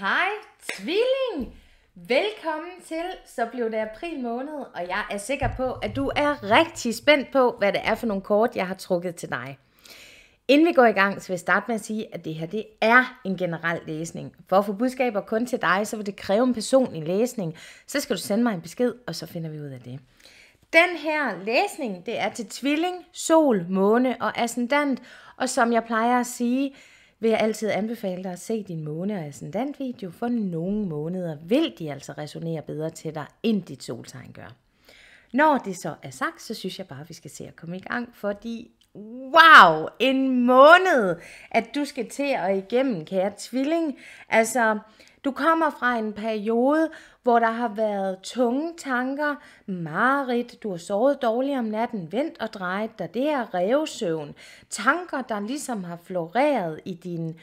Hej tvilling! Velkommen til, så blev det april måned, og jeg er sikker på, at du er rigtig spændt på, hvad det er for nogle kort, jeg har trukket til dig. Inden vi går i gang, så vil jeg starte med at sige, at det her det er en generel læsning. For at få budskaber kun til dig, så vil det kræve en personlig læsning. Så skal du sende mig en besked, og så finder vi ud af det. Den her læsning, det er til tvilling, sol, måne og ascendant. Og som jeg plejer at sige, vil jeg altid anbefale dig at se din måne- og ascendantvideo, for nogle måneder vil de altså resonere bedre til dig, end dit soltegn gør. Når det så er sagt, så synes jeg bare, at vi skal se at komme i gang, fordi wow, en måned, at du skal til og igennem, kære tvilling. Altså, du kommer fra en periode, hvor der har været tunge tanker, mareridt, du har sovet dårligt om natten, vendt og drejet dig, det er revsøvn. Tanker, der ligesom har floreret i din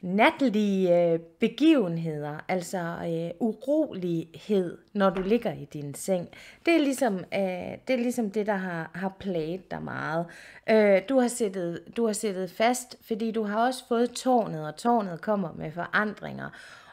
natlige øh, begivenheder, altså øh, urolighed, når du ligger i din seng. Det er ligesom, øh, det, er ligesom det, der har, har plaget dig meget. Øh, du, har sættet, du har sættet fast, fordi du har også fået tårnet, og tårnet kommer med forandringer.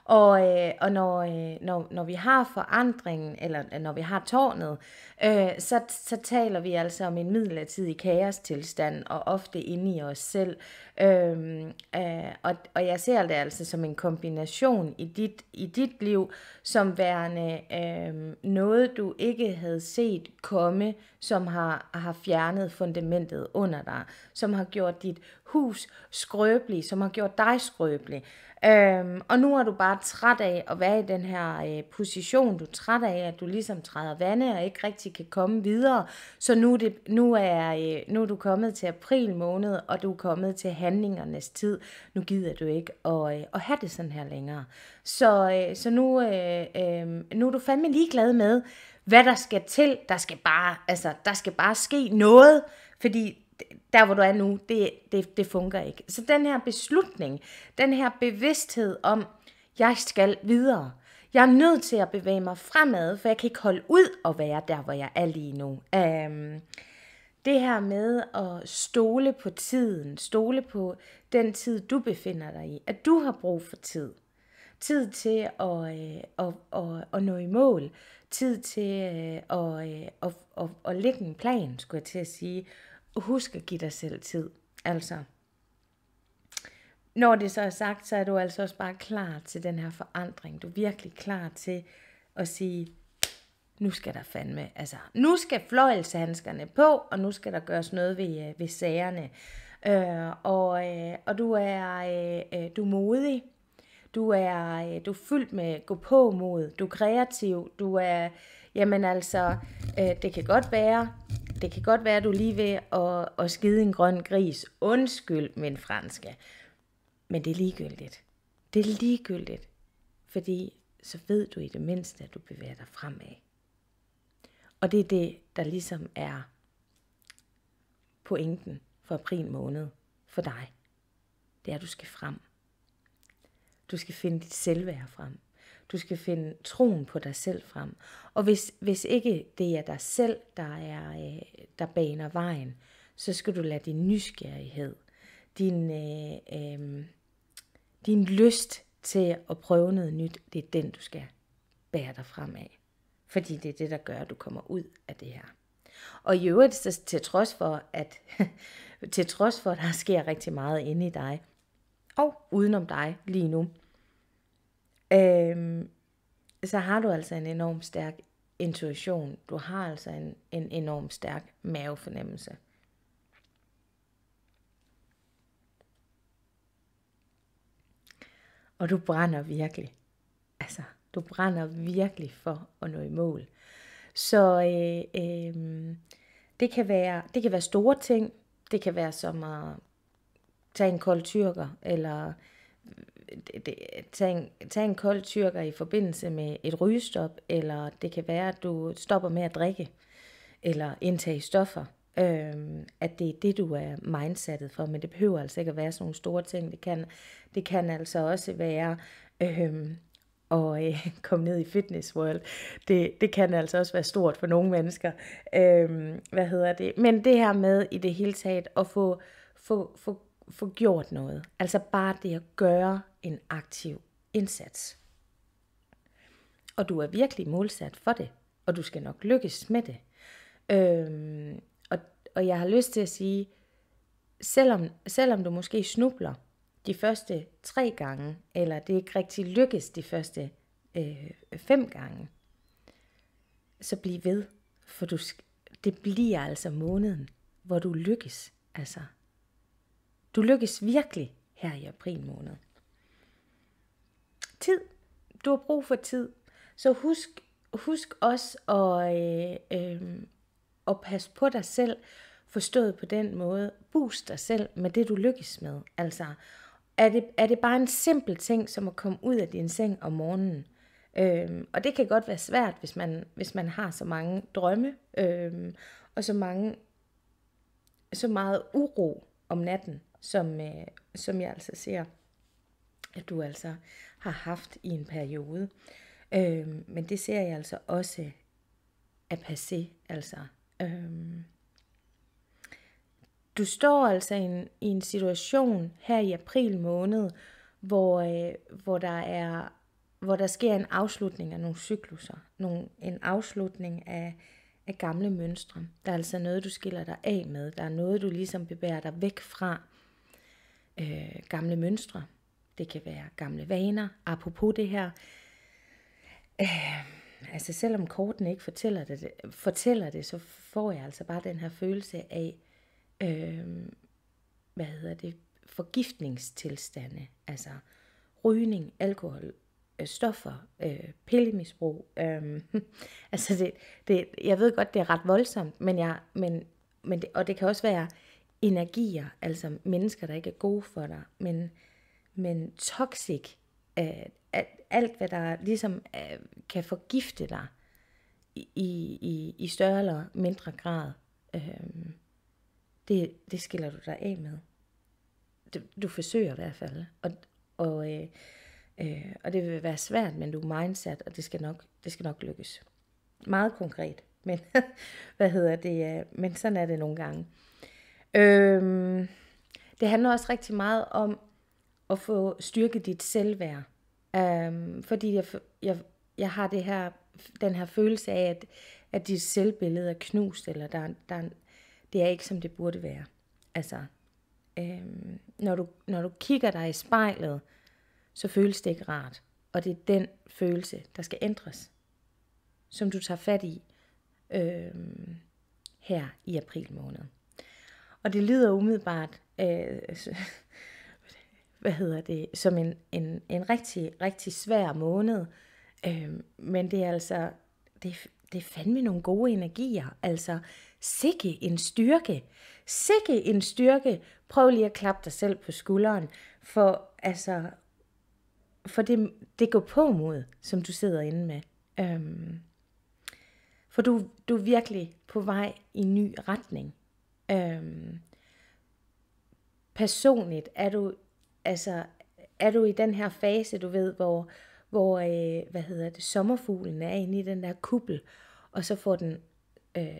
Og, øh, og når, øh, når, når vi har forandringen, eller øh, når vi har tårnet, øh, så, så taler vi altså om en midlertidig kaostilstand, og ofte inde i os selv. Øh, øh, og, og jeg ser det altså som en kombination i dit, i dit liv, som værende øh, noget, du ikke havde set komme, som har, har fjernet fundamentet under dig, som har gjort dit hus skrøbelig, som har gjort dig skrøbelig. Øhm, og nu er du bare træt af at være i den her øh, position. Du er træt af, at du ligesom træder vande og ikke rigtig kan komme videre. Så nu er, det, nu, er, øh, nu er du kommet til april måned, og du er kommet til handlingernes tid. Nu gider du ikke at, øh, at have det sådan her længere. Så, øh, så nu, øh, øh, nu er du fandme ligeglad med, hvad der skal til. Der skal bare, altså, der skal bare ske noget, fordi der hvor du er nu, det, det, det fungerer ikke. Så den her beslutning, den her bevidsthed om, jeg skal videre. Jeg er nødt til at bevæge mig fremad, for jeg kan ikke holde ud og være der, hvor jeg er lige nu. Øhm, det her med at stole på tiden, stole på den tid, du befinder dig i, at du har brug for tid. Tid til at, øh, at, at, at nå i mål. Tid til øh, at, øh, at, at, at lægge en plan, skulle jeg til at sige husk at give dig selv tid. Altså, når det så er sagt, så er du altså også bare klar til den her forandring. Du er virkelig klar til at sige, nu skal der fandme, altså, nu skal fløjelshandskerne på, og nu skal der gøres noget ved, øh, ved sagerne. Øh, og, øh, og du er øh, øh, du er modig, du er, øh, du er fyldt med gå på mod, du er kreativ, du er, jamen altså, øh, det kan godt være, det kan godt være, at du lige ved at, at skide en grøn gris. Undskyld, min franske. Men det er ligegyldigt. Det er ligegyldigt. Fordi så ved du i det mindste, at du bevæger dig fremad. Og det er det, der ligesom er pointen for april måned for dig. Det er, at du skal frem. Du skal finde dit selvværd frem. Du skal finde troen på dig selv frem. Og hvis, hvis ikke det er dig selv, der, er, øh, der baner vejen, så skal du lade din nysgerrighed, din, øh, øh, din lyst til at prøve noget nyt, det er den, du skal bære dig frem af. Fordi det er det, der gør, at du kommer ud af det her. Og i øvrigt, så til trods for, at til trods for, at der sker rigtig meget inde i dig, og udenom dig lige nu, øh, så har du altså en enorm stærk intuition. Du har altså en, en enorm stærk mavefornemmelse. Og du brænder virkelig. Altså, du brænder virkelig for at nå i mål. Så øh, øh, det, kan være, det kan være store ting. Det kan være som at tage en kold tyrker, eller tag, en, tag en kold tyrker i forbindelse med et rygestop, eller det kan være, at du stopper med at drikke, eller indtage stoffer. Øhm, at det er det, du er mindsettet for, men det behøver altså ikke at være sådan nogle store ting. Det kan, det kan altså også være øhm, at øh, komme ned i fitness world. Det, det kan altså også være stort for nogle mennesker. Øhm, hvad hedder det? Men det her med i det hele taget at få, få, få få gjort noget. Altså bare det at gøre en aktiv indsats. Og du er virkelig målsat for det, og du skal nok lykkes med det. Øhm, og, og jeg har lyst til at sige, selvom, selvom du måske snubler de første tre gange, eller det ikke rigtig lykkes de første øh, fem gange, så bliv ved, for du, det bliver altså måneden, hvor du lykkes. Altså, du lykkes virkelig her i april måned. Tid. Du har brug for tid. Så husk, husk også at, øh, øh, at passe på dig selv, forstået på den måde. Boost dig selv med det, du lykkes med. Altså, er det, er det bare en simpel ting, som at komme ud af din seng om morgenen? Øhm, og det kan godt være svært, hvis man, hvis man har så mange drømme øhm, og så mange så meget uro om natten som, øh, som jeg altså ser, at du altså har haft i en periode. Øh, men det ser jeg altså også er passé. Altså, øh, du står altså i en, i en situation her i april måned, hvor, øh, hvor der er hvor der sker en afslutning af nogle cykluser, nogle, en afslutning af, af gamle mønstre. Der er altså noget, du skiller dig af med. Der er noget, du ligesom bevæger dig væk fra øh, gamle mønstre, det kan være gamle vaner, apropos det her. Øh, altså selvom korten ikke fortæller det, fortæller det, så får jeg altså bare den her følelse af, øh, hvad hedder det, forgiftningstilstande, altså rygning, alkohol, øh, stoffer, øh, pillemisbrug. Øh, altså det, det, jeg ved godt, det er ret voldsomt, men jeg, men, men det, og det kan også være, øh, energier, altså mennesker, der ikke er gode for dig, men, men toxic, øh, at alt hvad der ligesom øh, kan forgifte dig i, i, i større eller mindre grad, øh, det, det skiller du dig af med. Du, du forsøger i hvert fald, og, og, øh, øh, og det vil være svært, men du er mindset, og det skal nok, det skal nok lykkes. Meget konkret, men hvad hedder det? Øh, men sådan er det nogle gange. Øhm, det handler også rigtig meget om at få styrket dit selvværd. Øhm, fordi jeg, jeg, jeg har det her, den her følelse af, at, at dit selvbillede er knust, eller der, der, det er ikke, som det burde være. Altså, øhm, når, du, når du kigger dig i spejlet, så føles det ikke rart. Og det er den følelse, der skal ændres, som du tager fat i øhm, her i april måned. Og det lyder umiddelbart, øh, hvad hedder det, som en, en, en rigtig, rigtig svær måned. Øh, men det er altså, det, det er fandme nogle gode energier. Altså, sikke en styrke. Sikke en styrke. Prøv lige at klappe dig selv på skulderen. For altså, for det, det går på mod, som du sidder inde med. Øhm, for du, du er virkelig på vej i en ny retning. Øhm, personligt, er du, altså, er du i den her fase, du ved, hvor, hvor øh, hvad hedder det, sommerfuglen er inde i den der kuppel, og så får den, øh,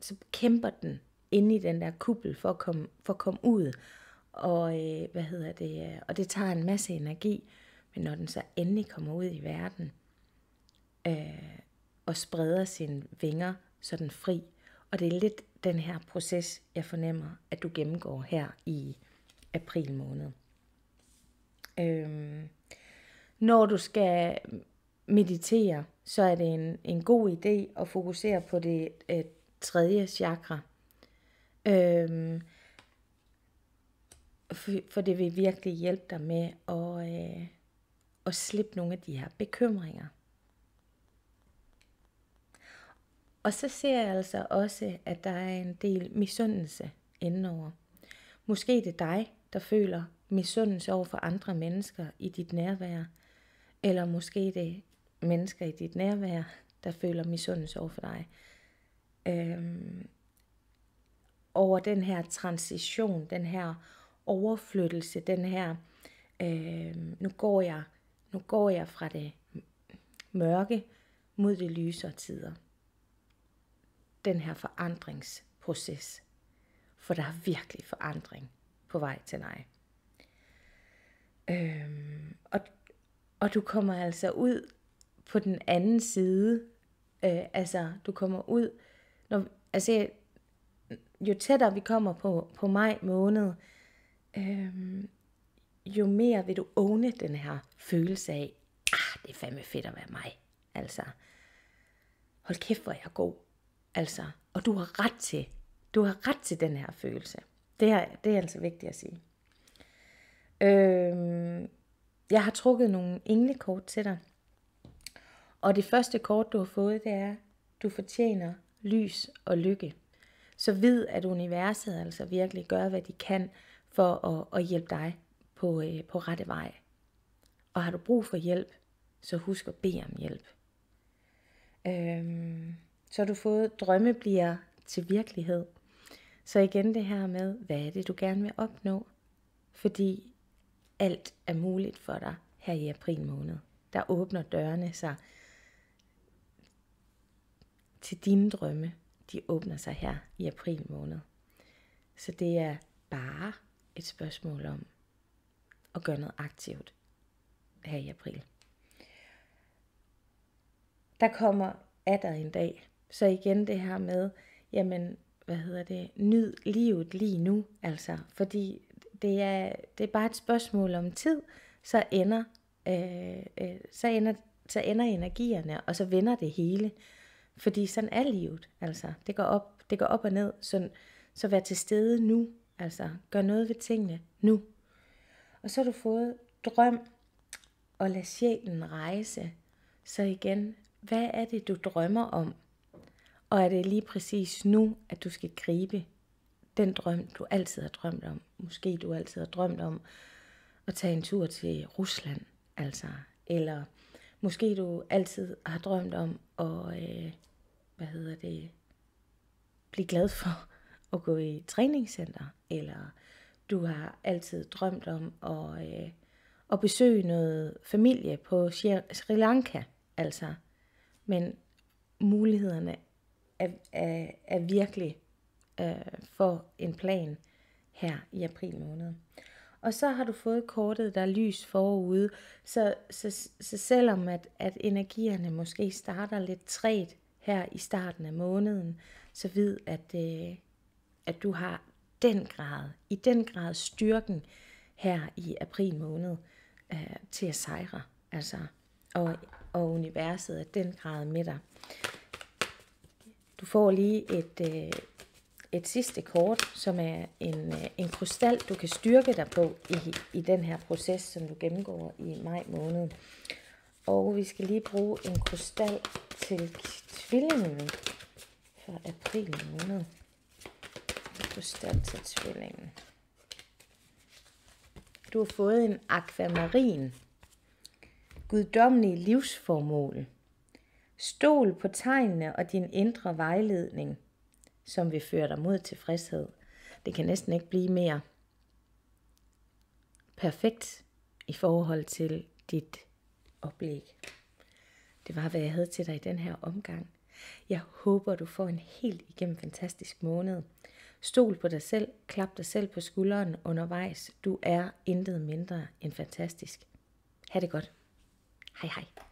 så kæmper den inde i den der kuppel for at komme, for at komme ud. Og, øh, hvad hedder det, øh, og det tager en masse energi, men når den så endelig kommer ud i verden, øh, og spreder sine vinger, så den fri. Og det er lidt den her proces, jeg fornemmer, at du gennemgår her i april måned. Øhm, når du skal meditere, så er det en, en god idé at fokusere på det øh, tredje chakra. Øhm, for, for det vil virkelig hjælpe dig med at, øh, at slippe nogle af de her bekymringer. Og så ser jeg altså også, at der er en del misundelse indenover. Måske det er dig, der føler misundelse over for andre mennesker i dit nærvær, eller måske det er mennesker i dit nærvær, der føler misundelse over for dig. Øhm, over den her transition, den her overflyttelse, den her, øh, nu går jeg, nu går jeg fra det mørke mod det lysere tider den her forandringsproces. For der er virkelig forandring på vej til dig. Øhm, og, og du kommer altså ud på den anden side. Øh, altså, du kommer ud. Når, altså, jo tættere vi kommer på, på maj måned, øh, jo mere vil du åne den her følelse af, ah, det er fandme fedt at være mig. Altså, hold kæft, hvor jeg er god. Altså, og du har ret til, du har ret til den her følelse. Det er, det er altså vigtigt at sige. Øh, jeg har trukket nogle englekort til dig. Og det første kort, du har fået, det er, du fortjener lys og lykke. Så vid, at universet altså virkelig gør, hvad de kan for at, at hjælpe dig på, øh, på rette vej. Og har du brug for hjælp, så husk at bede om hjælp. Øhm, så har du fået, drømme bliver til virkelighed. Så igen det her med, hvad er det, du gerne vil opnå? Fordi alt er muligt for dig her i april måned. Der åbner dørene sig til dine drømme. De åbner sig her i april måned. Så det er bare et spørgsmål om at gøre noget aktivt her i april. Der kommer af der en dag, så igen det her med, jamen, hvad hedder det, nyd livet lige nu, altså, fordi det er, det er bare et spørgsmål om tid, så ender, øh, øh, så ender, så ender energierne, og så vender det hele. Fordi sådan er livet, altså. Det går op, det går op og ned, så, så vær til stede nu, altså. Gør noget ved tingene nu. Og så har du fået drøm og lad sjælen rejse. Så igen, hvad er det, du drømmer om? Og er det lige præcis nu, at du skal gribe den drøm, du altid har drømt om? Måske du altid har drømt om at tage en tur til Rusland, altså. Eller måske du altid har drømt om at, øh, hvad hedder det, blive glad for at gå i træningscenter. Eller du har altid drømt om at, øh, at besøge noget familie på Sri Lanka, altså. Men mulighederne er, er, er virkelig øh, for en plan her i april måned. Og så har du fået kortet, der er lys forude, så, så, så selvom at, at energierne måske starter lidt træt her i starten af måneden, så ved at, øh, at du har den grad, i den grad styrken her i april måned øh, til at sejre, altså, og, og universet er den grad med dig. Du får lige et, øh, et sidste kort, som er en, øh, en krystal, du kan styrke dig på i, i den her proces, som du gennemgår i maj måned. Og vi skal lige bruge en krystal til tvillingen for april måned. krystal til tvillingen. Du har fået en akvamarin. Guddommelige livsformål. Stol på tegnene og din indre vejledning, som vil føre dig mod tilfredshed. Det kan næsten ikke blive mere perfekt i forhold til dit oplæg. Det var, hvad jeg havde til dig i den her omgang. Jeg håber, du får en helt igennem fantastisk måned. Stol på dig selv, klap dig selv på skulderen undervejs. Du er intet mindre end fantastisk. Ha' det godt. Hej hej.